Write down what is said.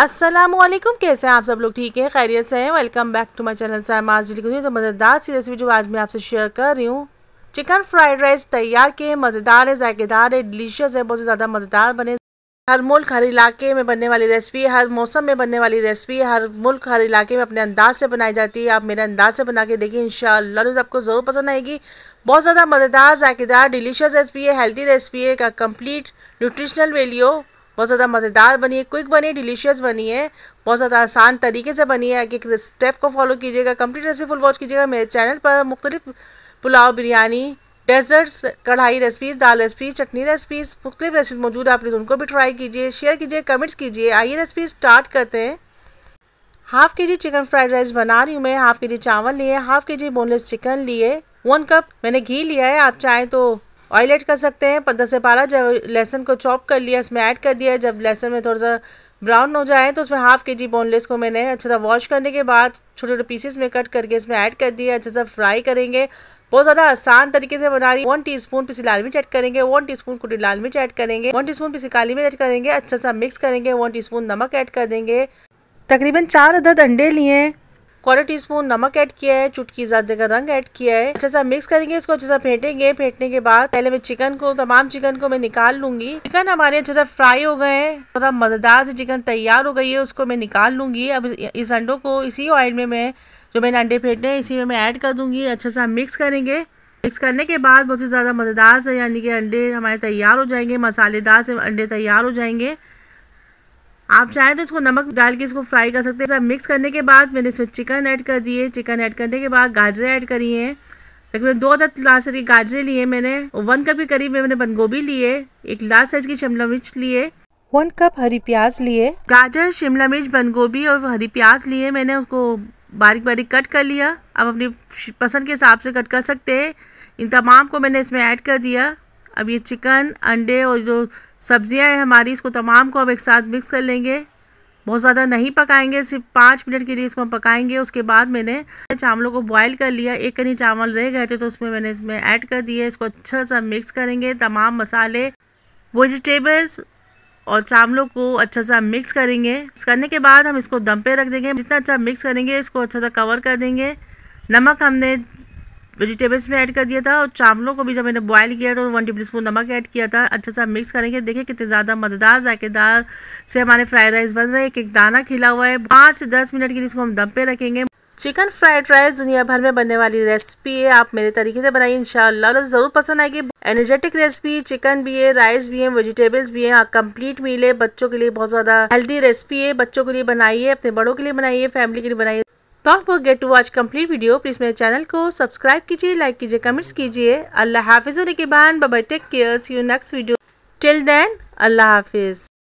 असलम कैसे हैं आप सब लोग ठीक हैं खैरियत से हैं welcome back to my channel Sam आज लिखी तो मज़ेदार सी रेसिपी जो आज मैं आपसे शेयर कर रही हूँ चिकन फ्राइड राइस तैयार किए मज़ेदार है जायकेदार है डिलीशियस है बहुत ज़्यादा मज़ेदार बने हर मुल्क हर इलाके में बनने वाली रेसिपी है हर मौसम में बनने वाली रेसिपी है हर मुल्क हर इलाके में अपने अंदाज से बनाई जाती है आप मेरे अंदाज से बना के देखिए इन आपको ज़रूर पसंद आएगी बहुत ज़्यादा मज़ेदार जायकेदार डिलीशियस रेसिपी है हेल्थी रेसिपी है का कम्प्लीट न्यूट्रिशनल वैल्यू बहुत ज़्यादा मज़ेदार बनी है क्विक बनी है डिलीशियस बनी है बहुत ज़्यादा आसान तरीके से बनी है एक स्टेप को फॉलो कीजिएगा कंप्लीट रेसिपी फुल वॉच कीजिएगा मेरे चैनल पर मुख्तलिफ पुलाव बिरयानी डेजर्ट्स कढ़ाई रेसिपीज़ दाल रेसिपीज़ चटनी रेसिपीज़ मुख्तलिफ रेसिपी मौजूद है आप उनको भी ट्राई कीजिए शेयर कीजिए कमेंट्स कीजिए आइए रेसिपी स्टार्ट करते हैं हाफ के जी चिकन फ्राइड राइस बना रही हूँ मैं हाफ के जी चावल लिए half K G boneless chicken लिए वन कप मैंने घी लिया है आप चाहें तो ऑयल ऐड कर सकते हैं पंद्रह से बारह जब लहसन को चॉप कर लिया इसमें ऐड कर दिया जब लहसन में थोड़ा सा ब्राउन हो जाए तो उसमें हाफ के जी बोनलेस को मैंने अच्छे से वॉश करने के बाद छोटे छोटे पीसेस में कट करके इसमें ऐड कर दिया अच्छे से फ्राई करेंगे बहुत ज़्यादा आसान तरीके से बना रही वन टी स्पून पीसी लाल मिर्च ऐड करेंगे वन टी स्पून कुटी लाल मिर्च ऐड करेंगे वन टी स्पून पीसी काली मिर्च ऐड करेंगे अच्छा सा मिक्स करेंगे वन स्पून नमक ऐड कर देंगे तकरीबन चार अदद अंडे लिए क्वार्टर टी स्पून नमक ऐड किया है चुटकी जादे का रंग ऐड किया है अच्छा सा मिक्स करेंगे इसको अच्छे सा फेंटेंगे फेंटने के बाद पहले मैं चिकन को तमाम चिकन को मैं निकाल लूंगी चिकन हमारे अच्छे से फ्राई हो गए हैं थोड़ा मजेदार से चिकन तैयार हो गई है उसको मैं निकाल लूंगी अब इस अंडों को इसी ऑयल में मैं जो मैंने अंडे फेंटे हैं इसी में मैं ऐड कर दूंगी अच्छा सा मिक्स करेंगे मिक्स करने के बाद बहुत ही ज़्यादा मज़ेदार से यानी कि अंडे हमारे तैयार हो जाएंगे मसालेदार से अंडे तैयार हो जाएंगे आप चाहें तो इसको नमक डाल के इसको फ्राई कर सकते हैं सब मिक्स करने के बाद मैंने इसमें चिकन ऐड कर दिए चिकन ऐड करने के बाद गाजरें ऐड करी हैं तकरीबन दो हज़ार लार्ज साइज़ की गाजरें लिए मैंने वन कप के करीब में मैंने बंद गोभी लिए एक लार्ज साइज़ की शिमला मिर्च लिए वन कप हरी प्याज लिए गाजर शिमला मिर्च बंद गोभी और हरी प्याज लिए मैंने उसको बारीक बारीक कट कर लिया अब अपनी पसंद के हिसाब से कट कर सकते हैं इन तमाम को मैंने इसमें ऐड कर दिया अब ये चिकन अंडे और जो सब्जियां हैं हमारी इसको तमाम को अब एक साथ मिक्स कर लेंगे बहुत ज़्यादा नहीं पकाएंगे सिर्फ पाँच मिनट के लिए इसको हम पकाएंगे उसके बाद मैंने चावलों को बॉईल कर लिया एक कहीं चावल रह गए थे तो उसमें मैंने इसमें ऐड कर दिए इसको अच्छा सा मिक्स करेंगे तमाम मसाले वेजिटेबल्स और चावलों को अच्छा सा मिक्स करेंगे मिक्स करने के बाद हम इसको दम पे रख देंगे जितना अच्छा मिक्स करेंगे इसको अच्छा सा कवर कर देंगे नमक हमने वेजिटेबल्स में ऐड कर दिया था और चावलों को भी जब मैंने बॉईल किया तो वन टेबल स्पून नमक ऐड किया था अच्छा सा मिक्स करेंगे देखिए कितने ज़्यादा मज़ेदार जायकेदार से हमारे फ्राइड राइस बन रहे हैं एक एक दाना खिला हुआ है पाँच से दस मिनट के लिए इसको हम दम पे रखेंगे चिकन फ्राइड राइस दुनिया भर में बनने वाली रेसिपी है आप मेरे तरीके से बनाइए इंशाल्लाह ज़रूर पसंद आएगी एनर्जेटिक रेसिपी चिकन भी है राइस भी है वेजिटेबल्स भी है कंप्लीट मील है बच्चों के लिए बहुत ज़्यादा हेल्दी रेसिपी है बच्चों के लिए बनाइए अपने बड़ों के लिए बनाइए फैमिली के लिए बनाइए don't forget to watch complete video please मेरे चैनल को सब्सक्राइब कीजिए लाइक कीजिए कमेंट्स कीजिए अल्लाह हाफिज़ और के बाद bye bye take cares you next video till then अल्लाह हाफिज़